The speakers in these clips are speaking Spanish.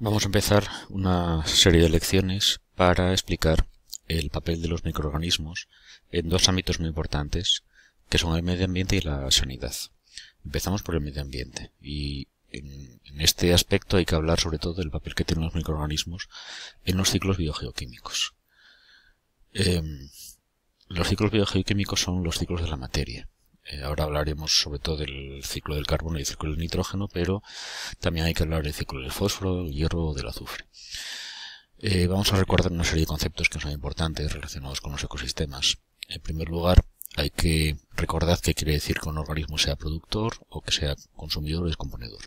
Vamos a empezar una serie de lecciones para explicar el papel de los microorganismos en dos ámbitos muy importantes, que son el medio ambiente y la sanidad. Empezamos por el medio ambiente y en, este aspecto hay que hablar sobre todo del papel que tienen los microorganismos en los ciclos biogeoquímicos. Em, los ciclos biogeoquímicos son los ciclos de la materia eh, ahora hablaremos sobre todo del ciclo del carbono y el ciclo del nitrógeno, pero también hay que hablar del ciclo del fósforo, del hierro o del azufre. Eh, vamos a recordar una serie de conceptos que son importantes relacionados con los ecosistemas. En primer lugar, hay que recordar qué quiere decir que un organismo sea productor o que sea consumidor o descomponedor.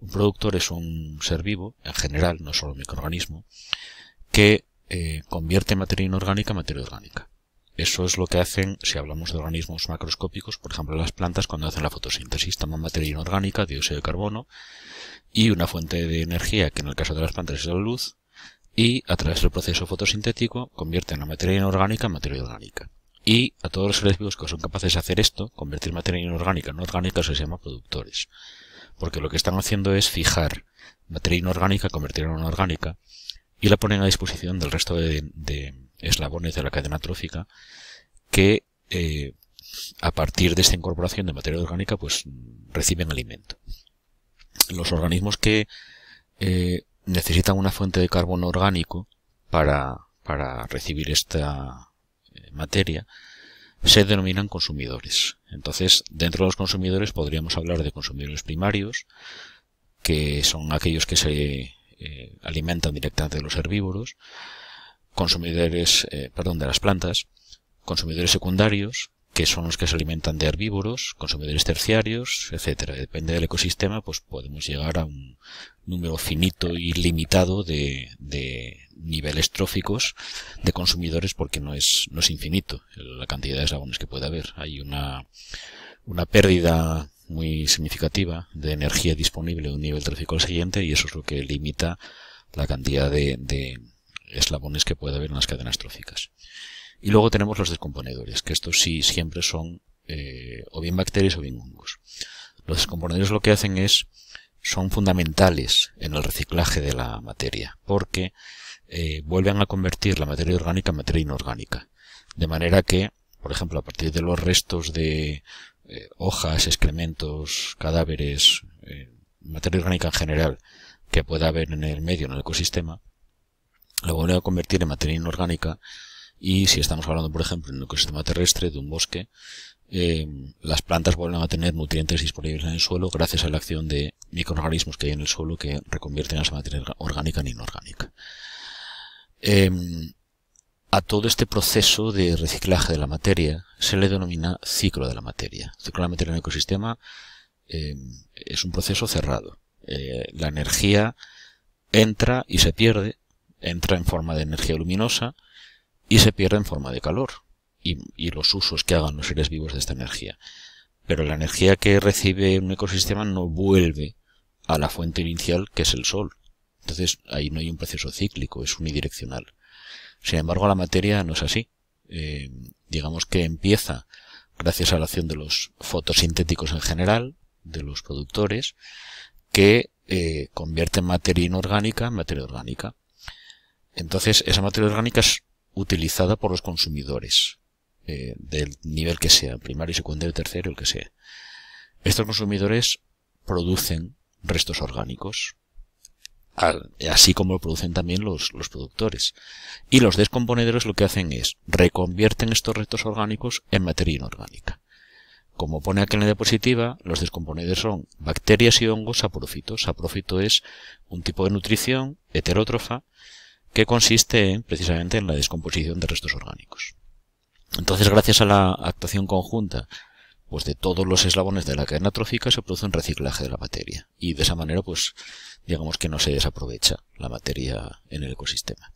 Un productor es un ser vivo, en general, no solo un microorganismo, que eh, convierte materia inorgánica en materia orgánica. Eso es lo que hacen, si hablamos de organismos macroscópicos, por ejemplo las plantas cuando hacen la fotosíntesis, toman materia inorgánica, dióxido de carbono, y una fuente de energía, que en el caso de las plantas es la luz, y a través del proceso fotosintético convierten la materia inorgánica en materia orgánica. Y a todos los seres vivos que son capaces de hacer esto, convertir materia inorgánica en orgánica, se llama productores. Porque lo que están haciendo es fijar materia inorgánica, convertirla en orgánica, y la ponen a disposición del resto de, de eslabones de la cadena trófica que eh, a partir de esta incorporación de materia orgánica pues reciben alimento. Los organismos que eh, necesitan una fuente de carbono orgánico para, recibir esta eh, materia se denominan consumidores. Entonces, dentro de los consumidores podríamos hablar de consumidores primarios, que son aquellos que se alimentan directamente de los herbívoros, consumidores, eh, perdón, de las plantas, consumidores secundarios, que son los que se alimentan de herbívoros, consumidores terciarios, etcétera. Depende del ecosistema, pues podemos llegar a un número finito y limitado de, de niveles tróficos de consumidores porque no es, no es infinito la cantidad de eslabones que puede haber. Hay una, una pérdida muy significativa de energía disponible de un nivel trófico al siguiente y eso es lo que limita la cantidad de eslabones que puede haber en las cadenas tróficas. Y luego tenemos los descomponedores, que estos sí siempre son eh, o bien bacterias o bien hongos. Los descomponedores lo que hacen es, son fundamentales en el reciclaje de la materia, porque eh, vuelven a convertir la materia orgánica en materia inorgánica. De manera que, por ejemplo, a partir de los restos de eh, hojas, excrementos, cadáveres, materia orgánica en general, que pueda haber en el medio, en el ecosistema, lo vuelven a convertir en materia inorgánica y si estamos hablando, por ejemplo, en un ecosistema terrestre de un bosque, eh, las plantas vuelven a tener nutrientes disponibles en el suelo gracias a la acción de microorganismos que hay en el suelo que reconvierten esa materia orgánica en inorgánica. Eh, a todo este proceso de reciclaje de la materia se le denomina ciclo de la materia. El ciclo de la materia en el ecosistema eh, es un proceso cerrado. la energía entra y se pierde entra en forma de energía luminosa y se pierde en forma de calor y, los usos que hagan los seres vivos de esta energía. Pero la energía que recibe un ecosistema no vuelve a la fuente inicial que es el sol. Entonces ahí no hay un proceso cíclico, es unidireccional. Sin embargo, la materia no es así. Eh, digamos que empieza gracias a la acción de los fotosintéticos en general, de los productores, que eh, convierte convierten materia inorgánica en materia orgánica. Entonces, esa materia orgánica es utilizada por los consumidores, eh, del nivel que sea, primario, secundario, tercero, el que sea. Estos consumidores producen restos orgánicos, así como lo producen también los, productores. Y los descomponedores lo que hacen es reconvierten estos restos orgánicos en materia inorgánica. Como pone aquí en la diapositiva, los descomponedores son bacterias y hongos saprófitos. Saprófito es un tipo de nutrición heterótrofa que consiste precisamente en la descomposición de restos orgánicos. Entonces, gracias a la actuación conjunta pues de todos los eslabones de la cadena trófica se produce un reciclaje de la materia y de esa manera pues digamos que no se desaprovecha la materia en el ecosistema.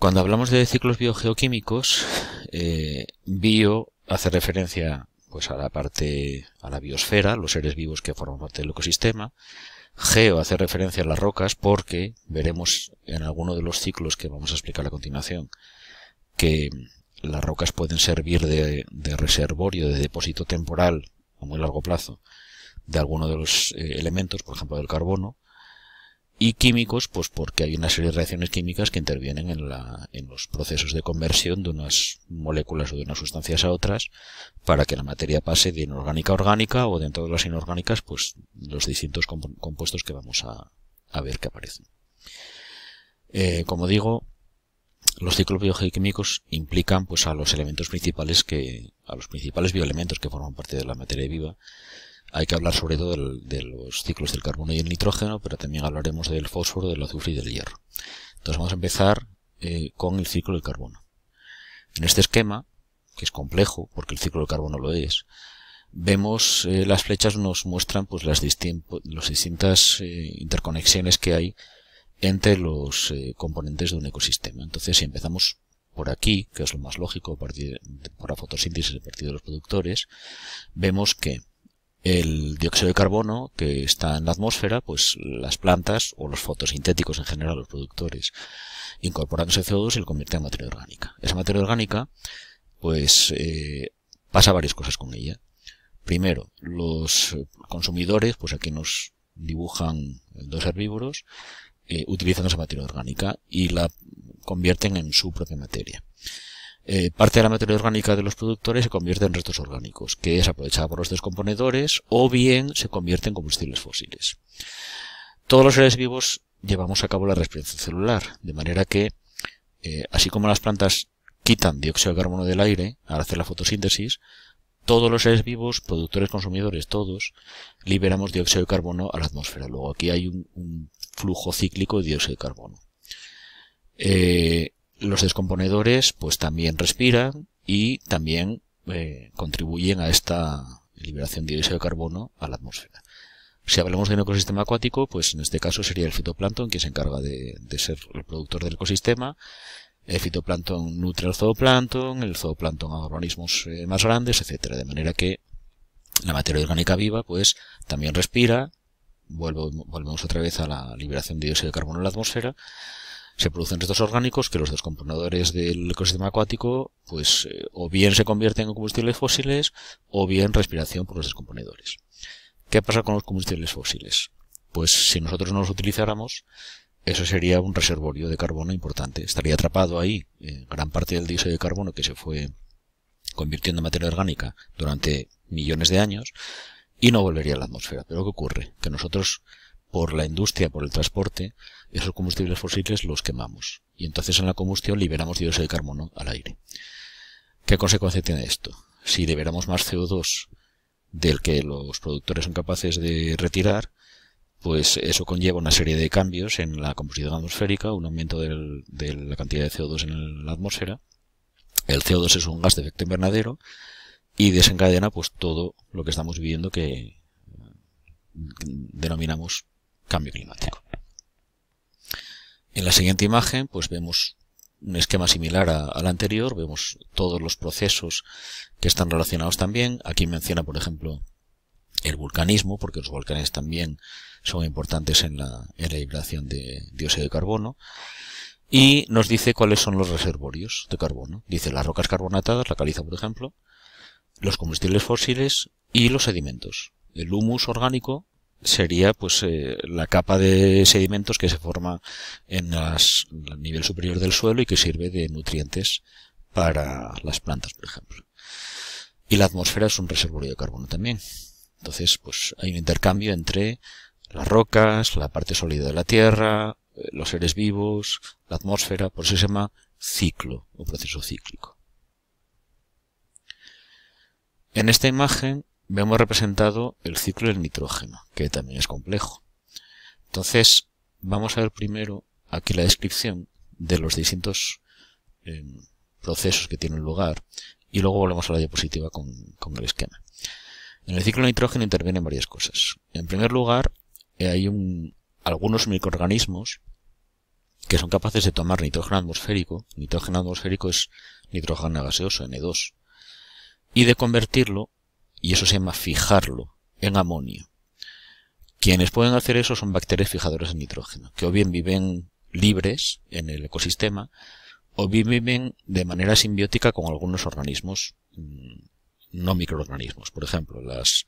Cuando hablamos de ciclos biogeoquímicos, eh, bio hace referencia pues a la parte, a la biosfera, los seres vivos que forman parte del ecosistema, Geo hace referencia a las rocas porque veremos en alguno de los ciclos que vamos a explicar a continuación que las rocas pueden servir de, reservorio, de depósito temporal a muy largo plazo de alguno de los eh, elementos, por ejemplo del carbono, y químicos, pues porque hay una serie de reacciones químicas que intervienen en, los procesos de conversión de unas moléculas o de unas sustancias a otras para que la materia pase de inorgánica a orgánica o dentro de las inorgánicas, pues los distintos compuestos que vamos a, ver que aparecen. Eh, como digo, los ciclos biogeoquímicos implican pues a los elementos principales que, a los principales bioelementos que forman parte de la materia viva hay que hablar sobre todo de los ciclos del carbono y el nitrógeno, pero también hablaremos del fósforo, del azufre y del hierro. Entonces vamos a empezar eh, con el ciclo del carbono. En este esquema, que es complejo, porque el ciclo del carbono lo es, vemos eh, las flechas nos muestran pues las, distintas eh, interconexiones que hay entre los componentes de un ecosistema. Entonces, si empezamos por aquí, que es lo más lógico, para por la fotosíntesis a partir de los productores, vemos que el dióxido de carbono que está en la atmósfera, pues las plantas o los fotosintéticos en general, los productores, incorporan ese CO2 y lo convierten en materia orgánica. Esa materia orgánica, pues eh, pasa varias cosas con ella. Primero, los consumidores, pues aquí nos dibujan dos herbívoros, eh, utilizan esa materia orgánica y la convierten en su propia materia. Eh, parte de la materia orgánica de los productores se convierte en restos orgánicos, que es aprovechada por los descomponedores o bien se convierte en combustibles fósiles. Todos los seres vivos llevamos a cabo la respiración celular, de manera que, eh, así como las plantas quitan dióxido de carbono del aire al hacer la fotosíntesis, todos los seres vivos, productores, consumidores, todos, liberamos dióxido de carbono a la atmósfera. Luego aquí hay un, un flujo cíclico de dióxido de carbono. Eh, los descomponedores pues también respiran y también eh, contribuyen a esta liberación de dióxido de carbono a la atmósfera. Si hablamos de un ecosistema acuático, pues en este caso sería el fitoplancton que se encarga de, ser el productor del ecosistema. El fitoplancton nutre al zooplancton, el zooplancton a organismos eh, más grandes, etcétera, de manera que la materia orgánica viva pues también respira, volvemos otra vez a la liberación de dióxido de carbono a la atmósfera se producen restos orgánicos que los descomponedores del ecosistema acuático, pues, eh, o bien se convierten en combustibles fósiles, o bien respiración por los descomponedores. ¿Qué pasa con los combustibles fósiles? Pues si nosotros no los utilizáramos, eso sería un reservorio de carbono importante. Estaría atrapado ahí eh, gran parte del dióxido de carbono que se fue convirtiendo en materia orgánica durante millones de años y no volvería a la atmósfera. Pero ¿qué ocurre? Que nosotros por la industria, por el transporte, esos combustibles fósiles los quemamos. Y entonces en la combustión liberamos dióxido de carbono al aire. ¿Qué consecuencia tiene esto? Si liberamos más CO2 del que los productores son capaces de retirar, pues eso conlleva una serie de cambios en la composición atmosférica, un aumento de la cantidad de CO2 en la atmósfera. El CO2 es un gas de efecto invernadero y desencadena pues todo lo que estamos viviendo que mm, denominamos cambio climático. En la siguiente imagen, pues vemos un esquema similar al anterior, vemos todos los procesos que están relacionados también. Aquí menciona, por ejemplo, el vulcanismo, porque los volcanes también son importantes en la, en la liberación de dióxido de carbono. Y nos dice cuáles son los reservorios de carbono. Dice las rocas carbonatadas, la caliza, por ejemplo, los combustibles fósiles y los sedimentos, el humus orgánico sería pues eh, la capa de sedimentos que se forma en, el nivel superior del suelo y que sirve de nutrientes para las plantas, por ejemplo. Y la atmósfera es un reservorio de carbono también. Entonces, pues hay un intercambio entre las rocas, la parte sólida de la Tierra, eh, los seres vivos, la atmósfera, por eso se llama ciclo o proceso cíclico. En esta imagen vemos representado el ciclo del nitrógeno, que también es complejo. Entonces, vamos a ver primero aquí la descripción de los distintos em, procesos que tienen lugar y luego volvemos a la diapositiva con, el esquema. En el ciclo del nitrógeno intervienen varias cosas. En primer lugar, eh, hay un, algunos microorganismos que son capaces de tomar nitrógeno atmosférico. Nitrógeno atmosférico es nitrógeno gaseoso, N2, y de convertirlo y eso se llama fijarlo en amonio. Quienes pueden hacer eso son bacterias fijadoras de nitrógeno, que o bien viven libres en el ecosistema o bien viven de manera simbiótica con algunos organismos mm, no microorganismos, por ejemplo, las,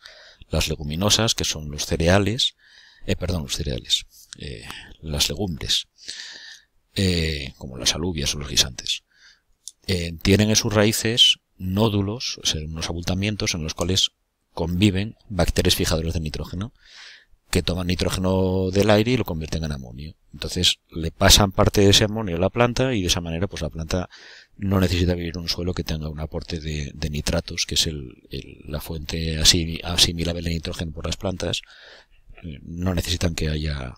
las leguminosas, que son los cereales, eh, perdón, los cereales, eh, las legumbres, eh, como las alubias o los guisantes, eh, tienen en sus raíces nódulos, unos abultamientos en los cuales conviven bacterias fijadoras de nitrógeno que toman nitrógeno del aire y lo convierten en amonio. Entonces le pasan parte de ese amonio a la planta y de esa manera pues la planta no necesita vivir en un suelo que tenga un aporte de, nitratos, que es la fuente asimilable de nitrógeno por las plantas. Eh, no necesitan que haya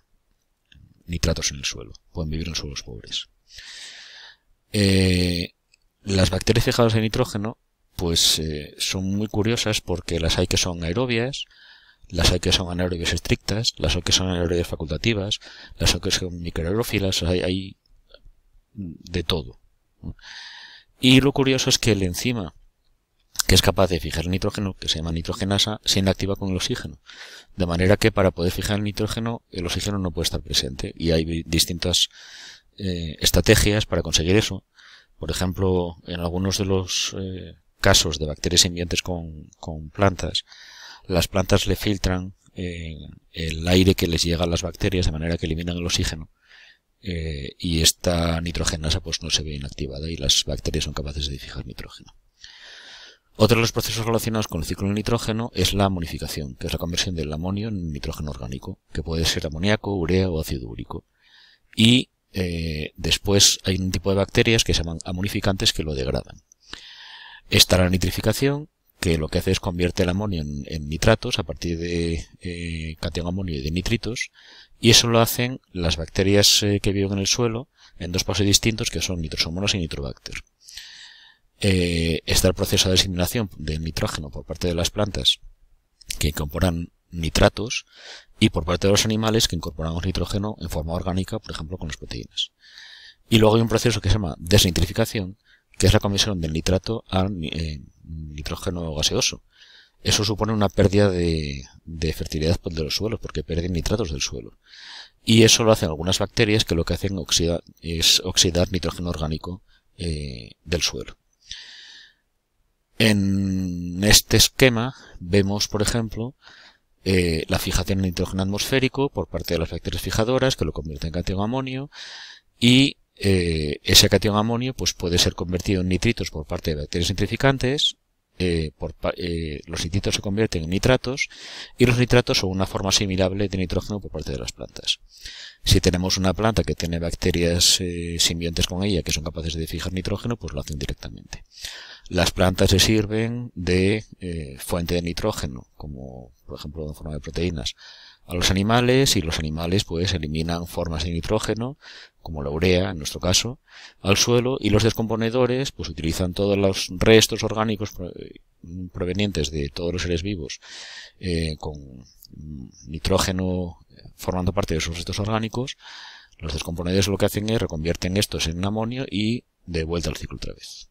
nitratos en el suelo, pueden vivir en suelos pobres. Eh, las bacterias fijadas en nitrógeno, pues eh, son muy curiosas porque las hay que son aerobias, las hay que son anaerobias estrictas, las hay que son anaerobias facultativas, las hay que son microaerófilas, hay, de todo. Y lo curioso es que el enzima que es capaz de fijar el nitrógeno, que se llama nitrogenasa, se inactiva con el oxígeno. De manera que para poder fijar el nitrógeno, el oxígeno no puede estar presente. Y hay distintas eh, estrategias para conseguir eso. Por ejemplo, en algunos de los eh, casos de bacterias enviantes con, plantas, las plantas le filtran eh, el aire que les llega a las bacterias de manera que eliminan el oxígeno eh, y esta nitrogenasa pues no se ve inactivada y las bacterias son capaces de fijar nitrógeno. Otro de los procesos relacionados con el ciclo del nitrógeno es la amonificación, que es la conversión del amonio en nitrógeno orgánico, que puede ser amoníaco, urea o ácido úrico. Y eh, después hay un tipo de bacterias que se llaman amonificantes que lo degradan. Está la nitrificación, que lo que hace es convierte el amonio en, nitratos a partir de eh, cation amonio y de nitritos, y eso lo hacen las bacterias eh, que viven en el suelo en dos pasos distintos que son nitrosomonas y nitrobacter. Eh, está el proceso de asimilación del nitrógeno por parte de las plantas que incorporan nitratos y por parte de los animales que incorporamos nitrógeno en forma orgánica, por ejemplo, con las proteínas. Y luego hay un proceso que se llama desnitrificación, que es la conversión del nitrato a eh, nitrógeno gaseoso. Eso supone una pérdida de, fertilidad pues, de los suelos, porque pierden nitratos del suelo. Y eso lo hacen algunas bacterias que lo que hacen es oxidar nitrógeno orgánico eh, del suelo. En este esquema vemos, por ejemplo, eh, la fijación en nitrógeno atmosférico por parte de las bacterias fijadoras que lo convierten en cation amonio y eh, ese cation amonio pues puede ser convertido en nitritos por parte de bacterias nitrificantes eh, eh, los nitritos se convierten en nitratos y los nitratos son una forma asimilable de nitrógeno por parte de las plantas. Si tenemos una planta que tiene bacterias eh, simbiontes con ella que son capaces de fijar nitrógeno, pues lo hacen directamente. Las plantas se sirven de eh, fuente de nitrógeno, como por ejemplo en forma de proteínas, a los animales y los animales pues eliminan formas de nitrógeno, como la urea en nuestro caso, al suelo y los descomponedores pues utilizan todos los restos orgánicos eh, provenientes de todos los seres vivos eh, con nitrógeno eh, formando parte de esos restos orgánicos. Los descomponedores lo que hacen es reconvierten estos en amonio y de vuelta al ciclo otra vez.